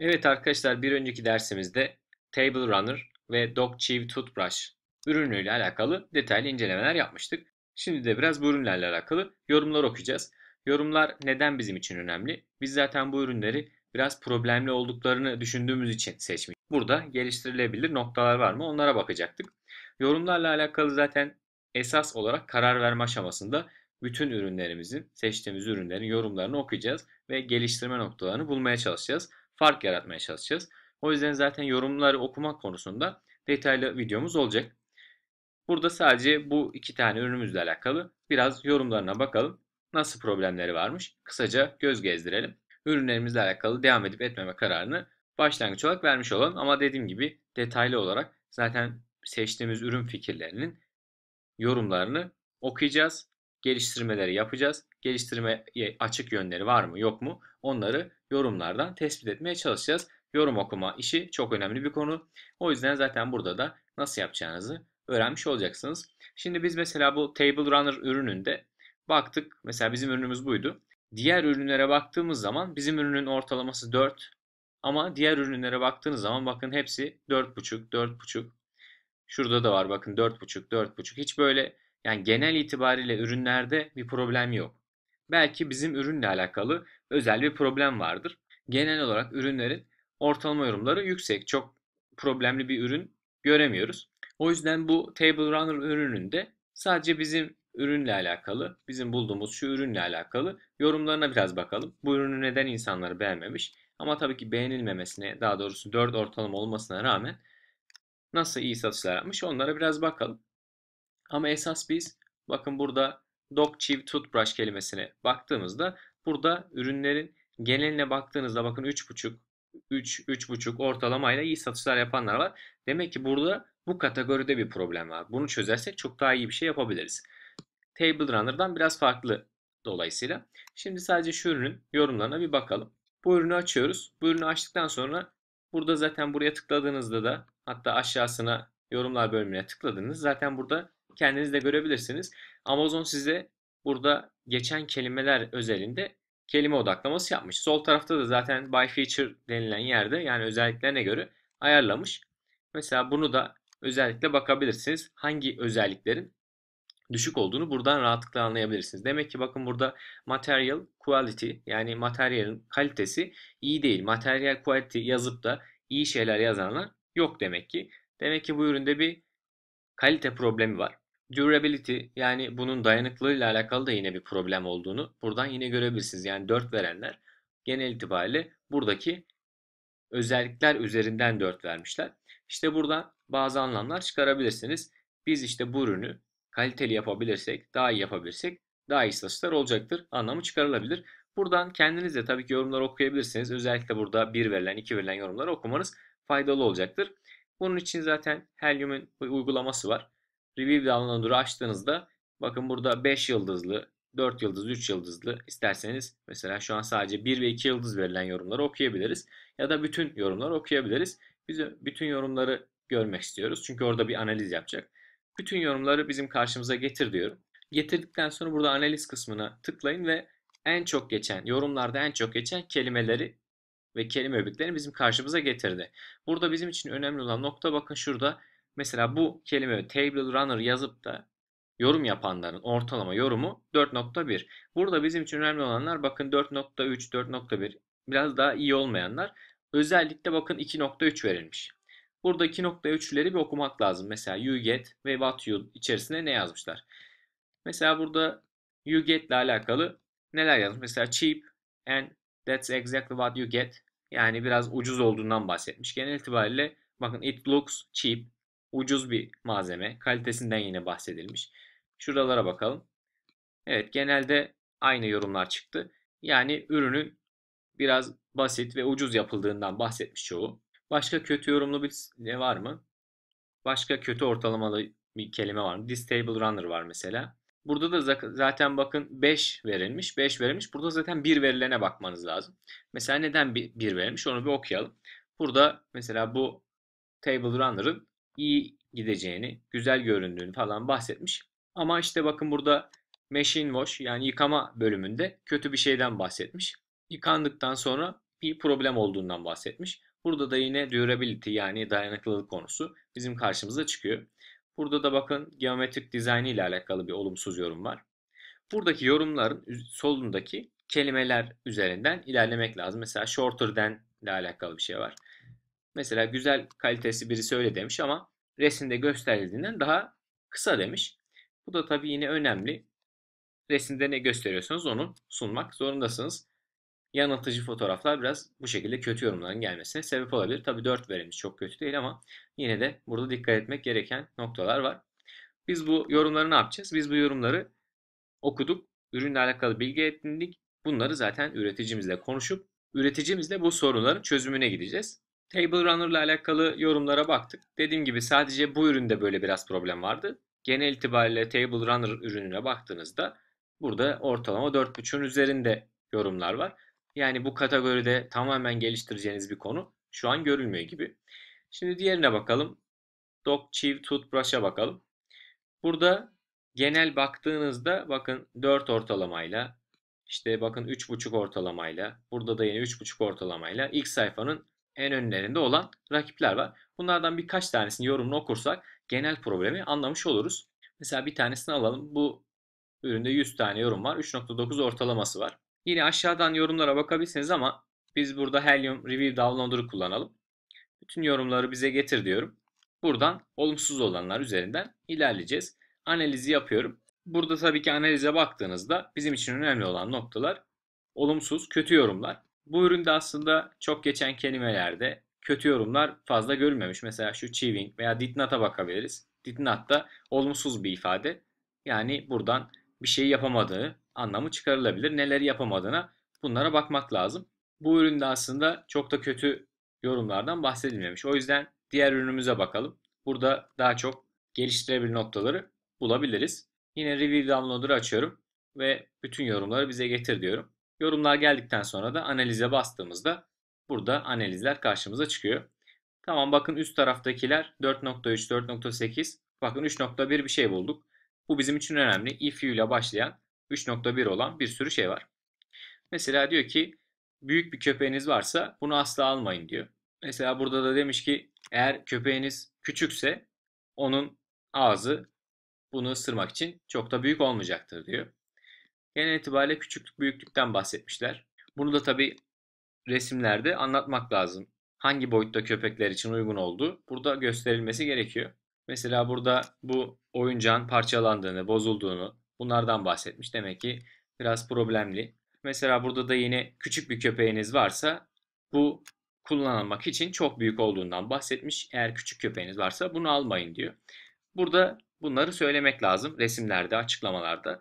Evet arkadaşlar bir önceki dersimizde Table Runner ve Dog Chief Toothbrush ürünüyle alakalı detaylı incelemeler yapmıştık. Şimdi de biraz bu ürünlerle alakalı yorumlar okuyacağız. Yorumlar neden bizim için önemli? Biz zaten bu ürünleri biraz problemli olduklarını düşündüğümüz için seçmiştik. Burada geliştirilebilir noktalar var mı onlara bakacaktık. Yorumlarla alakalı zaten esas olarak karar verme aşamasında bütün ürünlerimizin, seçtiğimiz ürünlerin yorumlarını okuyacağız ve geliştirme noktalarını bulmaya çalışacağız fark yaratmaya çalışacağız. O yüzden zaten yorumları okumak konusunda detaylı videomuz olacak. Burada sadece bu iki tane ürünümüzle alakalı biraz yorumlarına bakalım. Nasıl problemleri varmış? Kısaca göz gezdirelim. Ürünlerimizle alakalı devam edip etmeme kararını başlangıç olarak vermiş olalım. Ama dediğim gibi detaylı olarak zaten seçtiğimiz ürün fikirlerinin yorumlarını okuyacağız. Geliştirmeleri yapacağız. Geliştirmeye açık yönleri var mı yok mu onları yorumlardan tespit etmeye çalışacağız. Yorum okuma işi çok önemli bir konu. O yüzden zaten burada da nasıl yapacağınızı öğrenmiş olacaksınız. Şimdi biz mesela bu Table Runner ürününde baktık. Mesela bizim ürünümüz buydu. Diğer ürünlere baktığımız zaman bizim ürünün ortalaması 4. Ama diğer ürünlere baktığınız zaman bakın hepsi 4.5, 4.5. Şurada da var bakın 4.5, 4.5. Hiç böyle yani genel itibariyle ürünlerde bir problem yok. Belki bizim ürünle alakalı özel bir problem vardır. Genel olarak ürünlerin ortalama yorumları yüksek. Çok problemli bir ürün göremiyoruz. O yüzden bu Table Runner ürününde sadece bizim ürünle alakalı, bizim bulduğumuz şu ürünle alakalı yorumlarına biraz bakalım. Bu ürünü neden insanlar beğenmemiş? Ama tabii ki beğenilmemesine, daha doğrusu 4 ortalama olmasına rağmen nasıl iyi satışlar yapmış onlara biraz bakalım. Ama esas biz bakın burada dog chew toothbrush kelimesine baktığımızda burada ürünlerin geneline baktığınızda bakın 3.5 3 3.5 ortalamayla iyi satışlar yapanlar var. Demek ki burada bu kategoride bir problem var. Bunu çözersek çok daha iyi bir şey yapabiliriz. Table Runner'dan biraz farklı dolayısıyla. Şimdi sadece şu ürünün yorumlarına bir bakalım. Bu ürünü açıyoruz. Bu ürünü açtıktan sonra burada zaten buraya tıkladığınızda da hatta aşağısına yorumlar bölümüne tıkladınız. Zaten burada Kendiniz de görebilirsiniz. Amazon size burada geçen kelimeler özelinde kelime odaklaması yapmış. Sol tarafta da zaten by feature denilen yerde yani özelliklerine göre ayarlamış. Mesela bunu da özellikle bakabilirsiniz. Hangi özelliklerin düşük olduğunu buradan rahatlıkla anlayabilirsiniz. Demek ki bakın burada material quality yani materyalin kalitesi iyi değil. Material quality yazıp da iyi şeyler yazanlar yok demek ki. Demek ki bu üründe bir kalite problemi var durability yani bunun dayanıklılığıyla alakalı da yine bir problem olduğunu buradan yine görebilirsiniz. Yani 4 verenler genel itibariyle buradaki özellikler üzerinden 4 vermişler. İşte buradan bazı anlamlar çıkarabilirsiniz. Biz işte bu ürünü kaliteli yapabilirsek, daha iyi yapabilirsek daha iyi satışlar olacaktır anlamı çıkarılabilir. Buradan kendiniz de tabii ki yorumları okuyabilirsiniz. Özellikle burada 1 verilen, 2 verilen yorumları okumanız faydalı olacaktır. Bunun için zaten Helium'un uygulaması var. Review downloader'ı açtığınızda bakın burada 5 yıldızlı, 4 yıldızlı, 3 yıldızlı isterseniz mesela şu an sadece 1 ve 2 yıldız verilen yorumları okuyabiliriz. Ya da bütün yorumları okuyabiliriz. Biz bütün yorumları görmek istiyoruz. Çünkü orada bir analiz yapacak. Bütün yorumları bizim karşımıza getir diyorum. Getirdikten sonra burada analiz kısmına tıklayın ve en çok geçen, yorumlarda en çok geçen kelimeleri ve kelime öbeklerini bizim karşımıza getirdi. Burada bizim için önemli olan nokta bakın şurada Mesela bu kelime Table Runner yazıp da yorum yapanların ortalama yorumu 4.1. Burada bizim için önemli olanlar bakın 4.3, 4.1 biraz daha iyi olmayanlar. Özellikle bakın 2.3 verilmiş. Burada 2.3'leri bir okumak lazım. Mesela you get ve what you içerisinde ne yazmışlar. Mesela burada you get ile alakalı neler yazmış? Mesela cheap and that's exactly what you get. Yani biraz ucuz olduğundan bahsetmiş. Genel itibariyle bakın it looks cheap ucuz bir malzeme. Kalitesinden yine bahsedilmiş. Şuralara bakalım. Evet genelde aynı yorumlar çıktı. Yani ürünü biraz basit ve ucuz yapıldığından bahsetmiş çoğu. Başka kötü yorumlu bir ne var mı? Başka kötü ortalamalı bir kelime var mı? Distable Runner var mesela. Burada da zaten bakın 5 verilmiş. 5 verilmiş. Burada zaten 1 verilene bakmanız lazım. Mesela neden 1 verilmiş onu bir okuyalım. Burada mesela bu Table Runner'ın iyi gideceğini, güzel göründüğünü falan bahsetmiş. Ama işte bakın burada machine wash yani yıkama bölümünde kötü bir şeyden bahsetmiş. Yıkandıktan sonra bir problem olduğundan bahsetmiş. Burada da yine durability yani dayanıklılık konusu bizim karşımıza çıkıyor. Burada da bakın geometrik dizaynı ile alakalı bir olumsuz yorum var. Buradaki yorumların solundaki kelimeler üzerinden ilerlemek lazım. Mesela shorter than ile alakalı bir şey var. Mesela güzel kalitesi biri öyle demiş ama resimde gösterildiğinden daha kısa demiş. Bu da tabii yine önemli. Resimde ne gösteriyorsanız onu sunmak zorundasınız. Yanıltıcı fotoğraflar biraz bu şekilde kötü yorumların gelmesine sebep olabilir. Tabii 4 verimiz çok kötü değil ama yine de burada dikkat etmek gereken noktalar var. Biz bu yorumları ne yapacağız? Biz bu yorumları okuduk, ürünle alakalı bilgi edindik. Bunları zaten üreticimizle konuşup üreticimizle bu sorunların çözümüne gideceğiz. Table Runner ile alakalı yorumlara baktık. Dediğim gibi sadece bu üründe böyle biraz problem vardı. Genel itibariyle Table Runner ürününe baktığınızda burada ortalama 4.5'ün üzerinde yorumlar var. Yani bu kategoride tamamen geliştireceğiniz bir konu şu an görülmüyor gibi. Şimdi diğerine bakalım. Doc Chief Toothbrush'a bakalım. Burada genel baktığınızda bakın 4 ortalamayla işte bakın 3.5 ortalamayla burada da yine 3.5 ortalamayla ilk sayfanın en önlerinde olan rakipler var. Bunlardan birkaç tanesini yorumunu okursak genel problemi anlamış oluruz. Mesela bir tanesini alalım. Bu üründe 100 tane yorum var. 3.9 ortalaması var. Yine aşağıdan yorumlara bakabilirsiniz ama biz burada Helium Review Downloader'ı kullanalım. Bütün yorumları bize getir diyorum. Buradan olumsuz olanlar üzerinden ilerleyeceğiz. Analizi yapıyorum. Burada tabii ki analize baktığınızda bizim için önemli olan noktalar olumsuz, kötü yorumlar. Bu üründe aslında çok geçen kelimelerde kötü yorumlar fazla görülmemiş. Mesela şu chewing veya did not'a bakabiliriz. Did not da olumsuz bir ifade. Yani buradan bir şey yapamadığı anlamı çıkarılabilir. Neleri yapamadığına bunlara bakmak lazım. Bu üründe aslında çok da kötü yorumlardan bahsedilmemiş. O yüzden diğer ürünümüze bakalım. Burada daha çok geliştirebilir noktaları bulabiliriz. Yine review downloader'ı açıyorum ve bütün yorumları bize getir diyorum. Yorumlar geldikten sonra da analize bastığımızda burada analizler karşımıza çıkıyor. Tamam bakın üst taraftakiler 4.3, 4.8. Bakın 3.1 bir şey bulduk. Bu bizim için önemli. If you ile başlayan 3.1 olan bir sürü şey var. Mesela diyor ki büyük bir köpeğiniz varsa bunu asla almayın diyor. Mesela burada da demiş ki eğer köpeğiniz küçükse onun ağzı bunu ısırmak için çok da büyük olmayacaktır diyor. Genel itibariyle küçüklük büyüklükten bahsetmişler. Bunu da tabi resimlerde anlatmak lazım. Hangi boyutta köpekler için uygun olduğu burada gösterilmesi gerekiyor. Mesela burada bu oyuncağın parçalandığını, bozulduğunu bunlardan bahsetmiş. Demek ki biraz problemli. Mesela burada da yine küçük bir köpeğiniz varsa bu kullanılmak için çok büyük olduğundan bahsetmiş. Eğer küçük köpeğiniz varsa bunu almayın diyor. Burada bunları söylemek lazım resimlerde, açıklamalarda.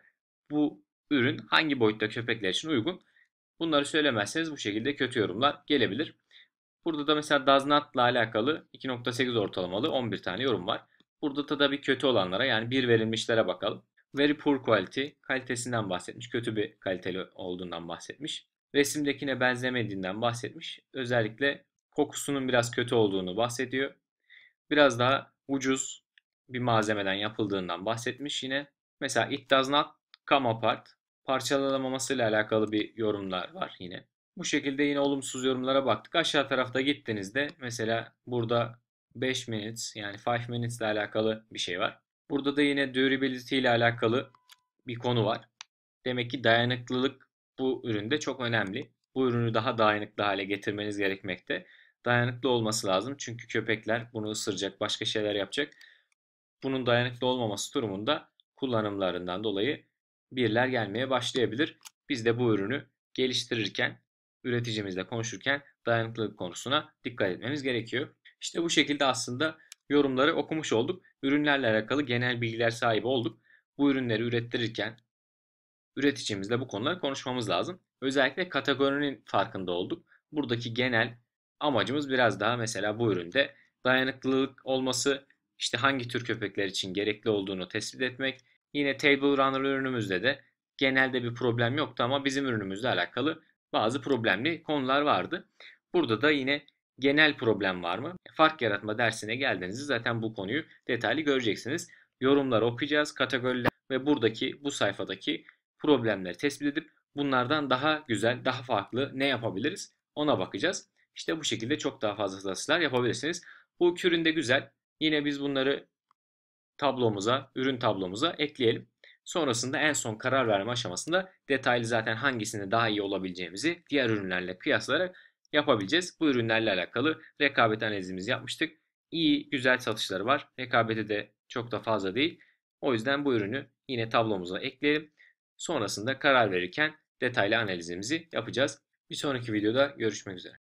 Bu ürün hangi boyutta köpekler için uygun. Bunları söylemezseniz bu şekilde kötü yorumlar gelebilir. Burada da mesela does not ile alakalı 2.8 ortalamalı 11 tane yorum var. Burada da tabii kötü olanlara yani bir verilmişlere bakalım. Very poor quality, kalitesinden bahsetmiş. Kötü bir kaliteli olduğundan bahsetmiş. Resimdekine benzemediğinden bahsetmiş. Özellikle kokusunun biraz kötü olduğunu bahsediyor. Biraz daha ucuz bir malzemeden yapıldığından bahsetmiş yine. Mesela it does not come apart parçalanamamasıyla alakalı bir yorumlar var yine. Bu şekilde yine olumsuz yorumlara baktık. Aşağı tarafta gittiğinizde mesela burada 5 minutes yani 5 minutes ile alakalı bir şey var. Burada da yine durability ile alakalı bir konu var. Demek ki dayanıklılık bu üründe çok önemli. Bu ürünü daha dayanıklı hale getirmeniz gerekmekte. Dayanıklı olması lazım çünkü köpekler bunu ısıracak, başka şeyler yapacak. Bunun dayanıklı olmaması durumunda kullanımlarından dolayı birler gelmeye başlayabilir. Biz de bu ürünü geliştirirken, üreticimizle konuşurken dayanıklılık konusuna dikkat etmemiz gerekiyor. İşte bu şekilde aslında yorumları okumuş olduk. Ürünlerle alakalı genel bilgiler sahibi olduk. Bu ürünleri ürettirirken üreticimizle bu konuları konuşmamız lazım. Özellikle kategorinin farkında olduk. Buradaki genel amacımız biraz daha mesela bu üründe dayanıklılık olması, işte hangi tür köpekler için gerekli olduğunu tespit etmek, Yine Table Runner ürünümüzde de genelde bir problem yoktu ama bizim ürünümüzle alakalı bazı problemli konular vardı. Burada da yine genel problem var mı? Fark yaratma dersine geldiğinizde zaten bu konuyu detaylı göreceksiniz. Yorumları okuyacağız, kategoriler ve buradaki bu sayfadaki problemleri tespit edip bunlardan daha güzel, daha farklı ne yapabiliriz ona bakacağız. İşte bu şekilde çok daha fazla satışlar yapabilirsiniz. Bu kürün güzel. Yine biz bunları tablomuza, ürün tablomuza ekleyelim. Sonrasında en son karar verme aşamasında detaylı zaten hangisinde daha iyi olabileceğimizi diğer ürünlerle kıyaslayarak yapabileceğiz. Bu ürünlerle alakalı rekabet analizimizi yapmıştık. İyi, güzel satışları var. Rekabeti de çok da fazla değil. O yüzden bu ürünü yine tablomuza ekleyelim. Sonrasında karar verirken detaylı analizimizi yapacağız. Bir sonraki videoda görüşmek üzere.